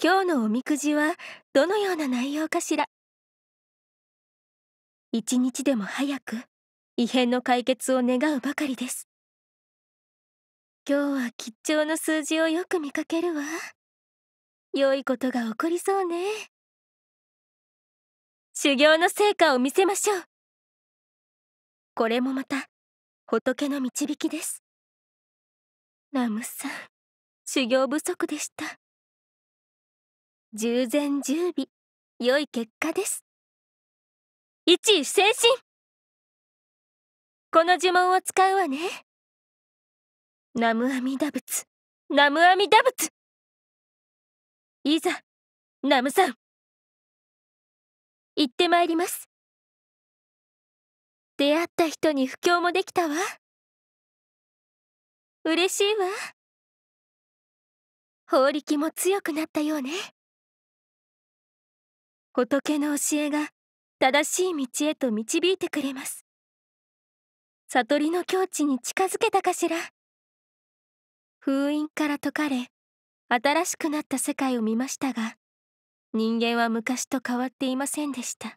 今日のおみくじはどのような内容かしら一日でも早く異変の解決を願うばかりです今日は吉兆の数字をよく見かけるわ良いことが起こりそうね修行の成果を見せましょうこれもまた仏の導きですラムさん修行不足でした十全十美良い結果です一位精神この呪文を使うわねナムアミダ仏ナムアミダ仏いざナムさん行ってまいります出会った人に布教もできたわ嬉しいわ法力も強くなったようね仏の教えが正しい道へと導いてくれます悟りの境地に近づけたかしら封印から解かれ新しくなった世界を見ましたが人間は昔と変わっていませんでした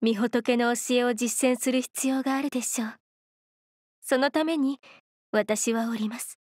御仏の教えを実践する必要があるでしょうそのために私はおります